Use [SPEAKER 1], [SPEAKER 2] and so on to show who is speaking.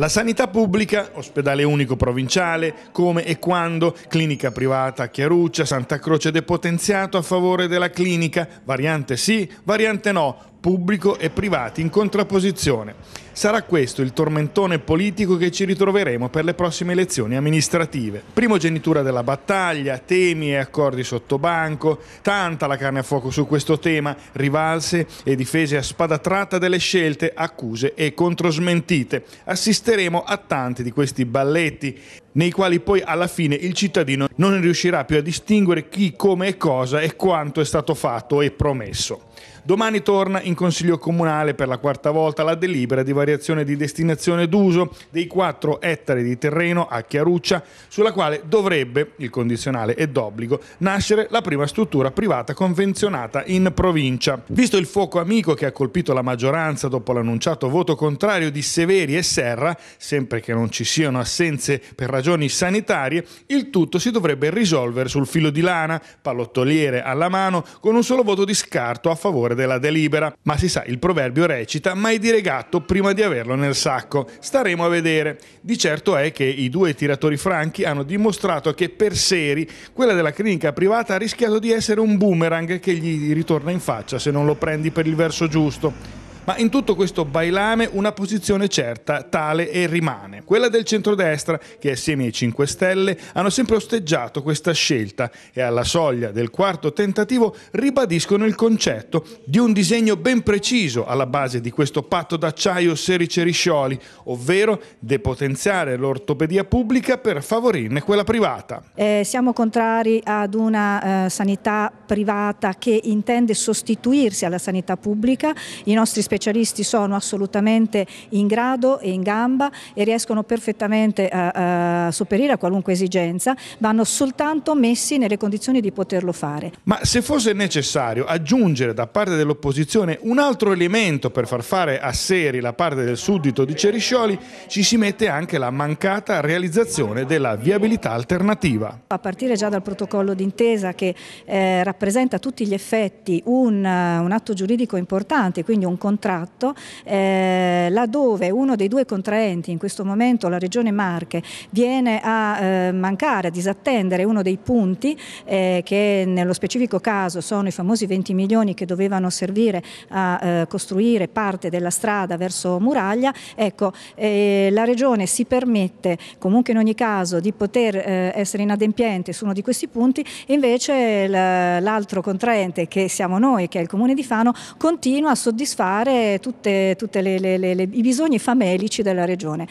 [SPEAKER 1] La sanità pubblica, ospedale unico provinciale, come e quando, clinica privata a Chiaruccia, Santa Croce depotenziato a favore della clinica, variante sì, variante no, pubblico e privati in contrapposizione. Sarà questo il tormentone politico che ci ritroveremo per le prossime elezioni amministrative. Primogenitura della battaglia, temi e accordi sotto banco, tanta la carne a fuoco su questo tema, rivalse e difese a spada tratta delle scelte, accuse e controsmentite. Assisteremo a tanti di questi balletti nei quali poi alla fine il cittadino non riuscirà più a distinguere chi, come e cosa e quanto è stato fatto e promesso. Domani torna in Consiglio Comunale per la quarta volta la delibera di variazione di destinazione d'uso dei 4 ettari di terreno a Chiaruccia, sulla quale dovrebbe, il condizionale è d'obbligo, nascere la prima struttura privata convenzionata in provincia. Visto il fuoco amico che ha colpito la maggioranza dopo l'annunciato voto contrario di Severi e Serra, sempre che non ci siano assenze per ragioni ragioni sanitarie, il tutto si dovrebbe risolvere sul filo di lana, pallottoliere alla mano, con un solo voto di scarto a favore della delibera. Ma si sa, il proverbio recita mai dire gatto prima di averlo nel sacco. Staremo a vedere. Di certo è che i due tiratori franchi hanno dimostrato che per seri quella della clinica privata ha rischiato di essere un boomerang che gli ritorna in faccia se non lo prendi per il verso giusto. Ma in tutto questo bailame una posizione certa, tale e rimane. Quella del centrodestra, che assieme ai 5 Stelle hanno sempre osteggiato questa scelta e alla soglia del quarto tentativo ribadiscono il concetto di un disegno ben preciso alla base di questo patto d'acciaio Serice-Riscioli, ovvero depotenziare l'ortopedia pubblica per favorirne quella privata.
[SPEAKER 2] Eh, siamo contrari ad una eh, sanità privata che intende sostituirsi alla sanità pubblica. I nostri specialisti specialisti sono assolutamente in grado e in gamba e riescono perfettamente a, a sopperire a qualunque esigenza, vanno soltanto messi nelle condizioni di poterlo fare.
[SPEAKER 1] Ma se fosse necessario aggiungere da parte dell'opposizione un altro elemento per far fare a seri la parte del suddito di Ceriscioli, ci si mette anche la mancata realizzazione della viabilità alternativa.
[SPEAKER 2] A partire già dal protocollo d'intesa che eh, rappresenta a tutti gli effetti un, un atto giuridico importante, quindi un contatto contratto eh, laddove uno dei due contraenti, in questo momento la Regione Marche, viene a eh, mancare, a disattendere uno dei punti eh, che nello specifico caso sono i famosi 20 milioni che dovevano servire a eh, costruire parte della strada verso Muraglia, ecco, eh, la Regione si permette comunque in ogni caso di poter eh, essere inadempiente su uno di questi punti invece l'altro contraente che siamo noi, che è il Comune di Fano, continua a soddisfare tutti i bisogni famelici della regione.